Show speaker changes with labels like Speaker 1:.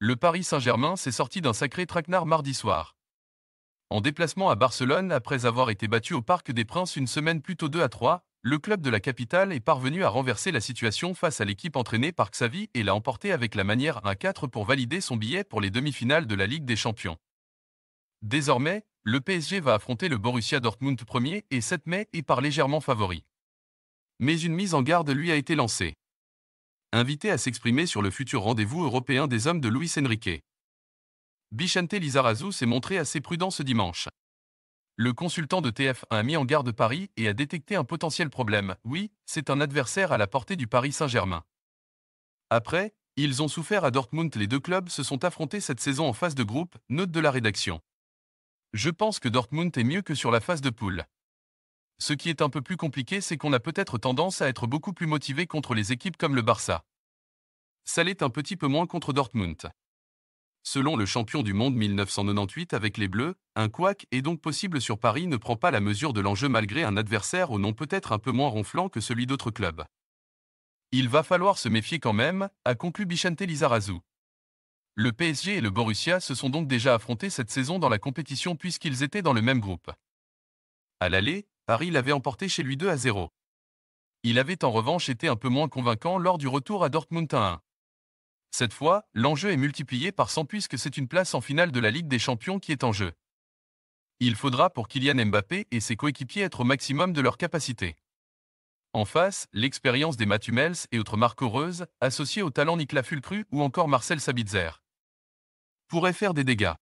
Speaker 1: le Paris Saint-Germain s'est sorti d'un sacré traquenard mardi soir. En déplacement à Barcelone après avoir été battu au Parc des Princes une semaine plus tôt 2 à 3, le club de la capitale est parvenu à renverser la situation face à l'équipe entraînée par Xavi et l'a emporté avec la manière 1-4 pour valider son billet pour les demi-finales de la Ligue des Champions. Désormais, le PSG va affronter le Borussia Dortmund 1er et 7 mai et par légèrement favori. Mais une mise en garde lui a été lancée invité à s'exprimer sur le futur rendez-vous européen des hommes de Luis Enrique. Bichente Lizarazu s'est montré assez prudent ce dimanche. Le consultant de TF1 a mis en garde Paris et a détecté un potentiel problème. Oui, c'est un adversaire à la portée du Paris Saint-Germain. Après, ils ont souffert à Dortmund. Les deux clubs se sont affrontés cette saison en phase de groupe, note de la rédaction. Je pense que Dortmund est mieux que sur la phase de poule. Ce qui est un peu plus compliqué, c'est qu'on a peut-être tendance à être beaucoup plus motivé contre les équipes comme le Barça. Ça l'est un petit peu moins contre Dortmund. Selon le champion du monde 1998 avec les Bleus, un couac est donc possible sur Paris ne prend pas la mesure de l'enjeu malgré un adversaire au nom peut-être un peu moins ronflant que celui d'autres clubs. Il va falloir se méfier quand même, a conclu Bichente Lizarazu. Le PSG et le Borussia se sont donc déjà affrontés cette saison dans la compétition puisqu'ils étaient dans le même groupe. À l'aller, Paris l'avait emporté chez lui 2 à 0. Il avait en revanche été un peu moins convaincant lors du retour à Dortmund 1. Cette fois, l'enjeu est multiplié par 100 puisque c'est une place en finale de la Ligue des Champions qui est en jeu. Il faudra pour Kylian Mbappé et ses coéquipiers être au maximum de leur capacité. En face, l'expérience des Mels et autres marques heureuses, associées au talent Nicolas Fulcru ou encore Marcel Sabitzer, pourrait faire des dégâts.